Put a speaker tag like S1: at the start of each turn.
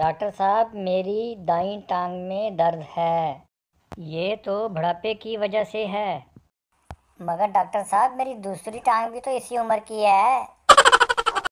S1: doctor साहब मेरी दाई टांग में दर्द है ये तो बुढ़ापे की वजह से है मगर डॉक्टर साहब मेरी दूसरी टांग भी तो इसी उम्र की है